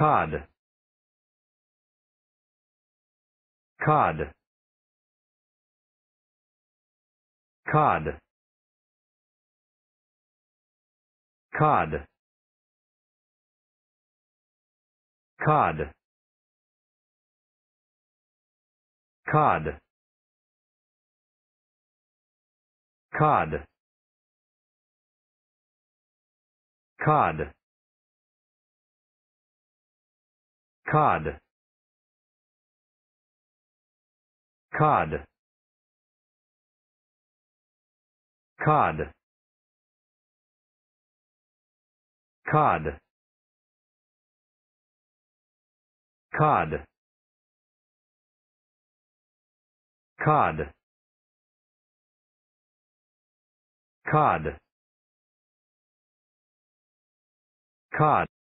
cod cod cod cod cod cod cod cod cod cod cod cod cod cod cod cod